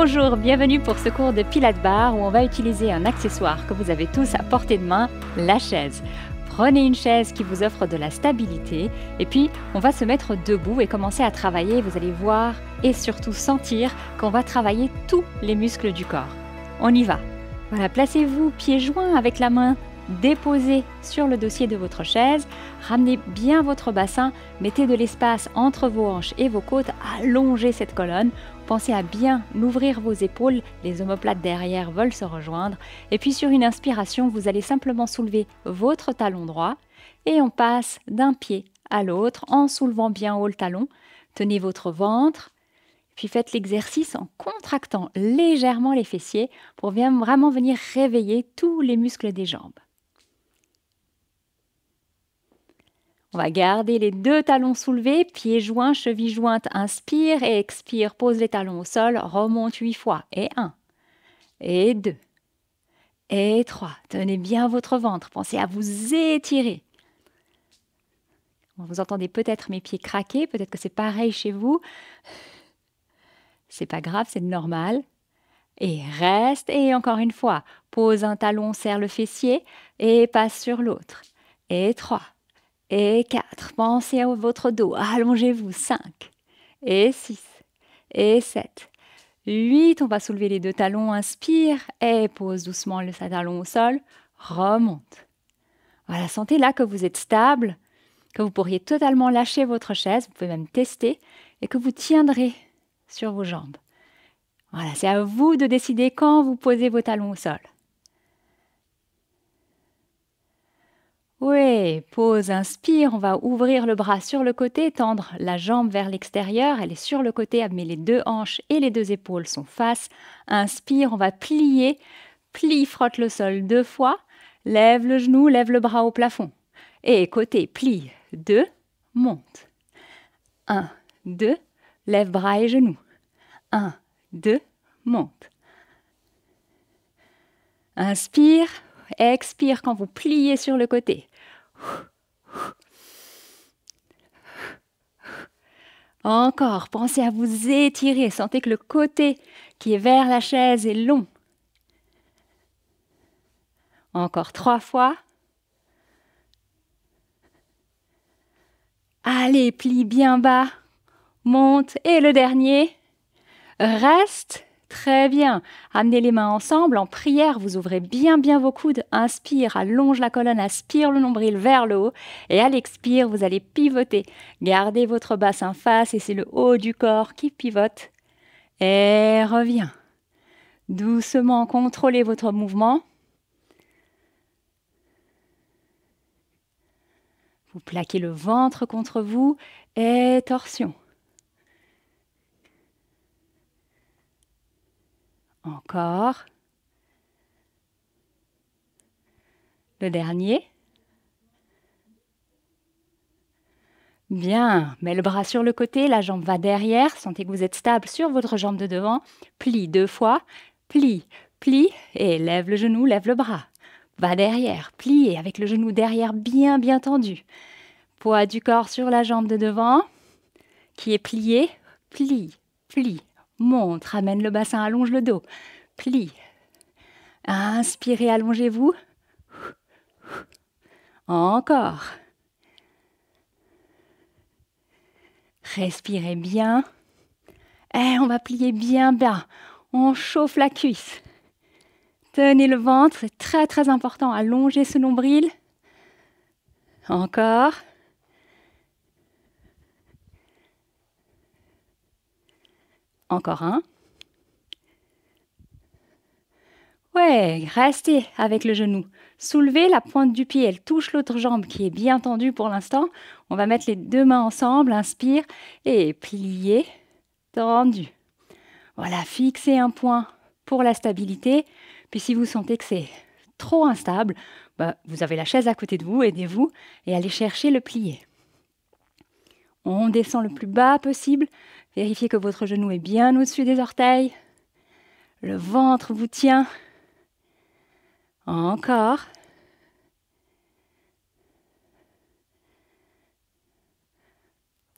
Bonjour, bienvenue pour ce cours de Pilates Bar où on va utiliser un accessoire que vous avez tous à portée de main, la chaise. Prenez une chaise qui vous offre de la stabilité et puis on va se mettre debout et commencer à travailler. Vous allez voir et surtout sentir qu'on va travailler tous les muscles du corps. On y va. Voilà, placez-vous pieds joints avec la main déposez sur le dossier de votre chaise, ramenez bien votre bassin, mettez de l'espace entre vos hanches et vos côtes, allongez cette colonne, pensez à bien ouvrir vos épaules, les omoplates derrière veulent se rejoindre, et puis sur une inspiration, vous allez simplement soulever votre talon droit, et on passe d'un pied à l'autre en soulevant bien haut le talon, tenez votre ventre, puis faites l'exercice en contractant légèrement les fessiers pour vraiment venir réveiller tous les muscles des jambes. On va garder les deux talons soulevés, pieds joints, chevilles jointes, inspire et expire, pose les talons au sol, remonte huit fois. Et un, et deux, et trois. Tenez bien votre ventre, pensez à vous étirer. Vous entendez peut-être mes pieds craquer, peut-être que c'est pareil chez vous. C'est pas grave, c'est normal. Et reste, et encore une fois, pose un talon, serre le fessier, et passe sur l'autre. Et trois, et 4. Pensez à votre dos. Allongez-vous. 5. Et 6. Et 7. 8. On va soulever les deux talons. Inspire. Et pose doucement le talon au sol. Remonte. Voilà. Sentez là que vous êtes stable, que vous pourriez totalement lâcher votre chaise. Vous pouvez même tester. Et que vous tiendrez sur vos jambes. Voilà. C'est à vous de décider quand vous posez vos talons au sol. Oui, pose, inspire, on va ouvrir le bras sur le côté, tendre la jambe vers l'extérieur, elle est sur le côté, mais les deux hanches et les deux épaules sont face. Inspire, on va plier, plie, frotte le sol deux fois, lève le genou, lève le bras au plafond. Et côté, plie, deux, monte. Un, deux, lève bras et genoux. Un, deux, monte. Inspire, expire quand vous pliez sur le côté. Encore, pensez à vous étirer. Sentez que le côté qui est vers la chaise est long. Encore trois fois. Allez, plie bien bas. Monte. Et le dernier. Reste. Très bien. Amenez les mains ensemble. En prière, vous ouvrez bien bien vos coudes. Inspire, allonge la colonne, aspire le nombril vers le haut. Et à l'expire, vous allez pivoter. Gardez votre bassin face et c'est le haut du corps qui pivote. Et reviens. Doucement, contrôlez votre mouvement. Vous plaquez le ventre contre vous et torsion. Encore. Le dernier. Bien, mets le bras sur le côté, la jambe va derrière, sentez que vous êtes stable sur votre jambe de devant, plie deux fois, plie, plie, et lève le genou, lève le bras. Va derrière, plie, avec le genou derrière bien bien tendu. Poids du corps sur la jambe de devant, qui est pliée, plie, plie, Montre, amène le bassin, allonge le dos. Plie. Inspirez, allongez-vous. Encore. Respirez bien. Et eh, on va plier bien bien, On chauffe la cuisse. Tenez le ventre, c'est très très important. Allongez ce nombril. Encore. Encore un. Ouais, restez avec le genou. Soulevez la pointe du pied, elle touche l'autre jambe qui est bien tendue pour l'instant. On va mettre les deux mains ensemble, inspire et plier, tendu. Voilà, fixez un point pour la stabilité. Puis si vous sentez que c'est trop instable, bah, vous avez la chaise à côté de vous, aidez-vous et allez chercher le plié. On descend le plus bas possible. Vérifiez que votre genou est bien au-dessus des orteils. Le ventre vous tient. Encore.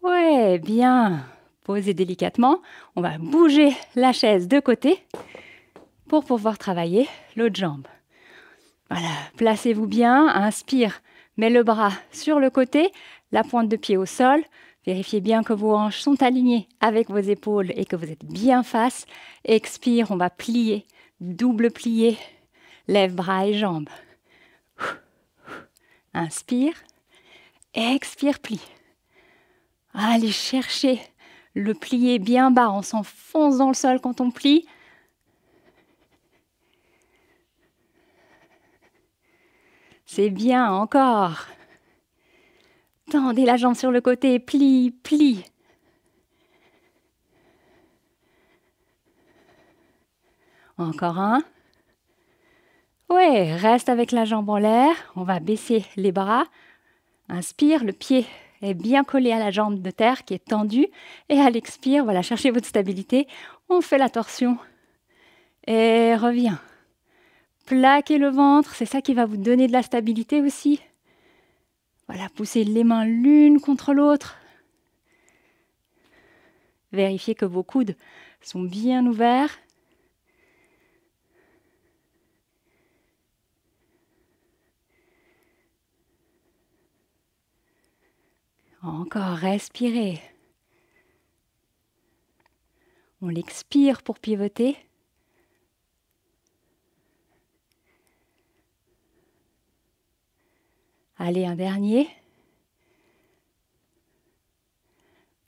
Ouais, bien. Posez délicatement. On va bouger la chaise de côté pour pouvoir travailler l'autre jambe. Voilà, placez-vous bien. Inspire, mets le bras sur le côté, la pointe de pied au sol. Vérifiez bien que vos hanches sont alignées avec vos épaules et que vous êtes bien face. Expire, on va plier, double plier. Lève bras et jambes. Inspire. Expire, plie. Allez chercher le plier bien bas. On s'enfonce dans le sol quand on plie. C'est bien encore. Tendez la jambe sur le côté, plie, plie. Encore un. Ouais, reste avec la jambe en l'air. On va baisser les bras. Inspire, le pied est bien collé à la jambe de terre qui est tendue. Et à l'expire, voilà, cherchez votre stabilité. On fait la torsion. Et reviens. Plaquez le ventre, c'est ça qui va vous donner de la stabilité aussi. Voilà, poussez les mains l'une contre l'autre. Vérifiez que vos coudes sont bien ouverts. Encore, respirez. On l'expire pour pivoter. Allez, un dernier.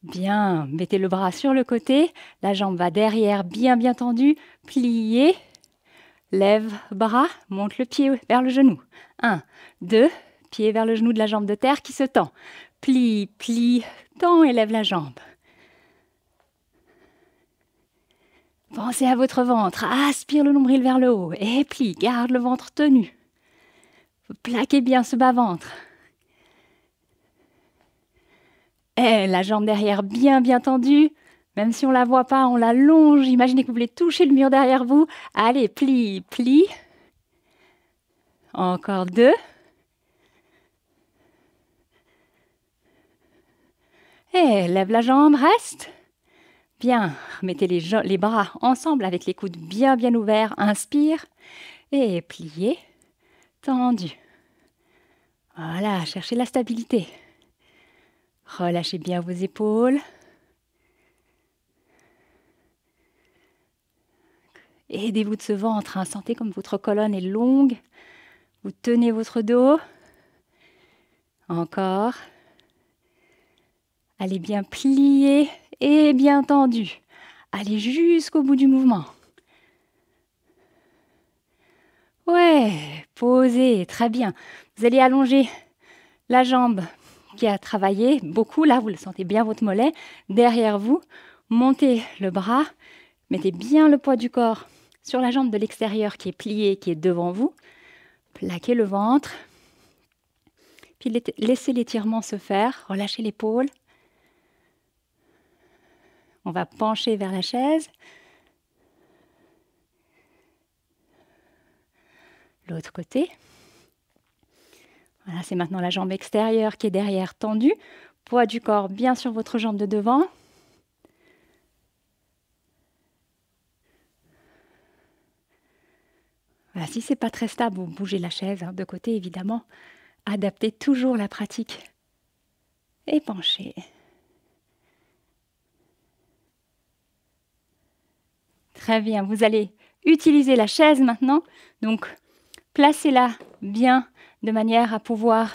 Bien, mettez le bras sur le côté, la jambe va derrière, bien bien tendue, pliez, lève, bras, monte le pied vers le genou. Un, deux, pied vers le genou de la jambe de terre qui se tend. Plie, plie, tend, et lève la jambe. Pensez à votre ventre, aspire le nombril vers le haut et plie, garde le ventre tenu. Plaquez bien ce bas-ventre. Et eh, la jambe derrière bien bien tendue. Même si on la voit pas, on la longe. Imaginez que vous voulez toucher le mur derrière vous. Allez, plie, plie. Encore deux. Et eh, lève la jambe, reste. Bien, mettez les, les bras ensemble avec les coudes bien bien ouverts. Inspire et pliez tendu. Voilà, cherchez la stabilité. Relâchez bien vos épaules. Aidez-vous de ce ventre. Hein. Sentez comme votre colonne est longue. Vous tenez votre dos. Encore. Allez bien plier et bien tendu. Allez jusqu'au bout du mouvement. Ouais, posez, très bien. Vous allez allonger la jambe qui a travaillé beaucoup. Là, vous le sentez bien, votre mollet. Derrière vous, montez le bras. Mettez bien le poids du corps sur la jambe de l'extérieur qui est pliée, qui est devant vous. Plaquez le ventre. Puis laissez l'étirement se faire. Relâchez l'épaule. On va pencher vers la chaise. l'autre côté. Voilà, c'est maintenant la jambe extérieure qui est derrière tendue. Poids du corps bien sur votre jambe de devant. Voilà, si c'est pas très stable, vous bougez la chaise hein, de côté évidemment. Adaptez toujours la pratique et penchez. Très bien, vous allez utiliser la chaise maintenant. Donc placez-la bien de manière à pouvoir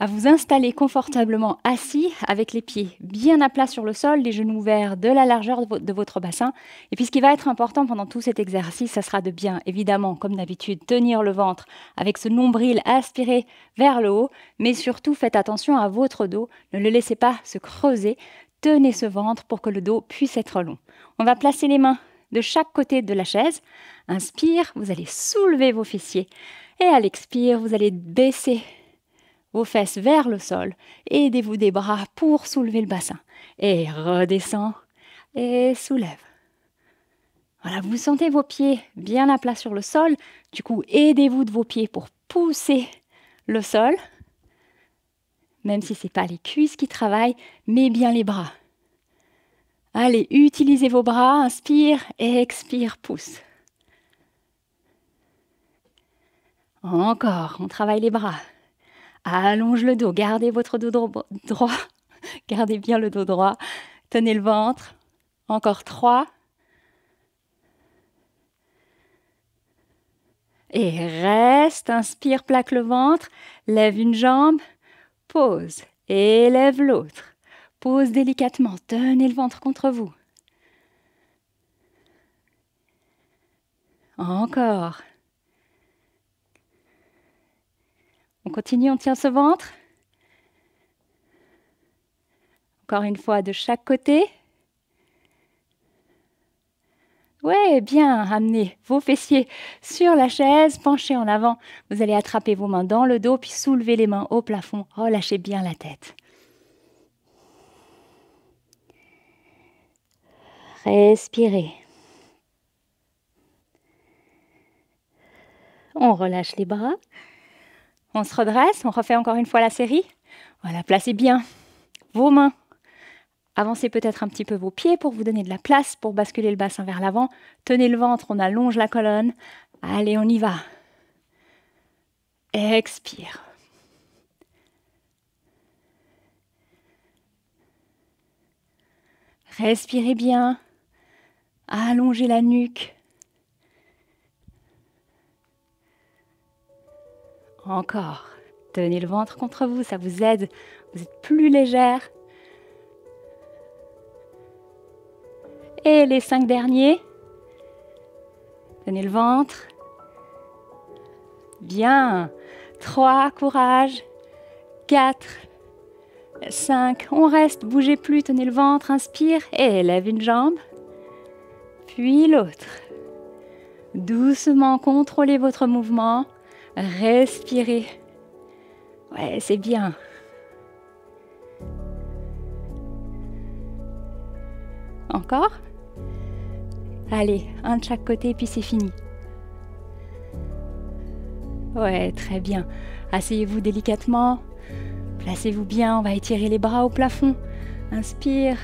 à vous installer confortablement assis avec les pieds bien à plat sur le sol, les genoux ouverts de la largeur de votre bassin. Et puis ce qui va être important pendant tout cet exercice, ça sera de bien, évidemment, comme d'habitude, tenir le ventre avec ce nombril aspiré vers le haut, mais surtout faites attention à votre dos, ne le laissez pas se creuser, tenez ce ventre pour que le dos puisse être long. On va placer les mains de chaque côté de la chaise. Inspire, vous allez soulever vos fessiers. Et à l'expire, vous allez baisser vos fesses vers le sol. Aidez-vous des bras pour soulever le bassin. Et redescend et soulève. Voilà, vous sentez vos pieds bien à plat sur le sol. Du coup, aidez-vous de vos pieds pour pousser le sol. Même si ce n'est pas les cuisses qui travaillent, mais bien les bras. Allez, utilisez vos bras, inspire et expire, pousse. Encore, on travaille les bras. Allonge le dos, gardez votre dos droit. gardez bien le dos droit. Tenez le ventre. Encore trois. Et reste, inspire, plaque le ventre, lève une jambe, pose, élève l'autre pose délicatement. Tenez le ventre contre vous. Encore. On continue, on tient ce ventre. Encore une fois de chaque côté. Ouais, bien, ramenez vos fessiers sur la chaise, penchez en avant. Vous allez attraper vos mains dans le dos, puis soulevez les mains au plafond. Relâchez oh, bien la tête. Respirez. On relâche les bras. On se redresse. On refait encore une fois la série. Voilà, placez bien vos mains. Avancez peut-être un petit peu vos pieds pour vous donner de la place pour basculer le bassin vers l'avant. Tenez le ventre, on allonge la colonne. Allez, on y va. Expire. Respirez bien. Allongez la nuque. Encore. Tenez le ventre contre vous, ça vous aide. Vous êtes plus légère. Et les cinq derniers. Tenez le ventre. Bien. Trois, courage. Quatre, cinq. On reste, bougez plus, tenez le ventre, inspire et lève une jambe puis l'autre. Doucement, contrôlez votre mouvement, respirez. Ouais, c'est bien. Encore Allez, un de chaque côté, puis c'est fini. Ouais, très bien. Asseyez-vous délicatement. Placez-vous bien, on va étirer les bras au plafond. Inspire.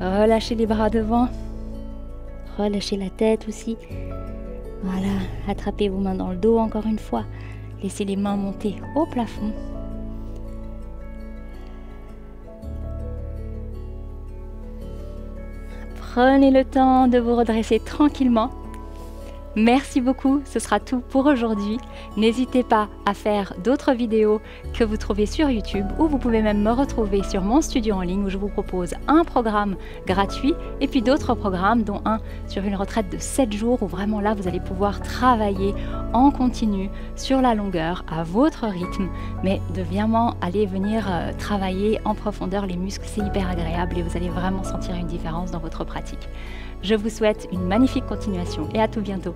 Relâchez les bras devant relâchez la tête aussi. Voilà, attrapez vos mains dans le dos encore une fois. Laissez les mains monter au plafond. Prenez le temps de vous redresser tranquillement Merci beaucoup, ce sera tout pour aujourd'hui. N'hésitez pas à faire d'autres vidéos que vous trouvez sur YouTube ou vous pouvez même me retrouver sur mon studio en ligne où je vous propose un programme gratuit et puis d'autres programmes dont un sur une retraite de 7 jours où vraiment là vous allez pouvoir travailler en continu sur la longueur à votre rythme mais de vraiment aller venir euh, travailler en profondeur les muscles c'est hyper agréable et vous allez vraiment sentir une différence dans votre pratique. Je vous souhaite une magnifique continuation et à tout bientôt.